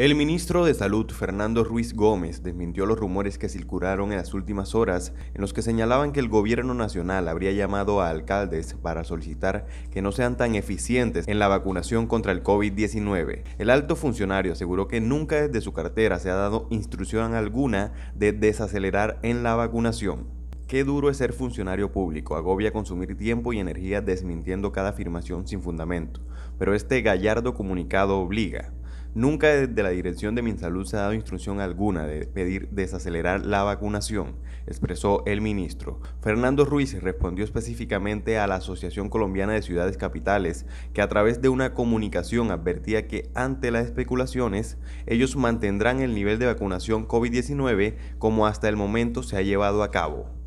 El ministro de Salud, Fernando Ruiz Gómez, desmintió los rumores que circularon en las últimas horas en los que señalaban que el gobierno nacional habría llamado a alcaldes para solicitar que no sean tan eficientes en la vacunación contra el COVID-19. El alto funcionario aseguró que nunca desde su cartera se ha dado instrucción alguna de desacelerar en la vacunación. Qué duro es ser funcionario público, agobia consumir tiempo y energía desmintiendo cada afirmación sin fundamento, pero este gallardo comunicado obliga, Nunca desde la dirección de Minsalud se ha dado instrucción alguna de pedir desacelerar la vacunación, expresó el ministro. Fernando Ruiz respondió específicamente a la Asociación Colombiana de Ciudades Capitales, que a través de una comunicación advertía que ante las especulaciones, ellos mantendrán el nivel de vacunación COVID-19 como hasta el momento se ha llevado a cabo.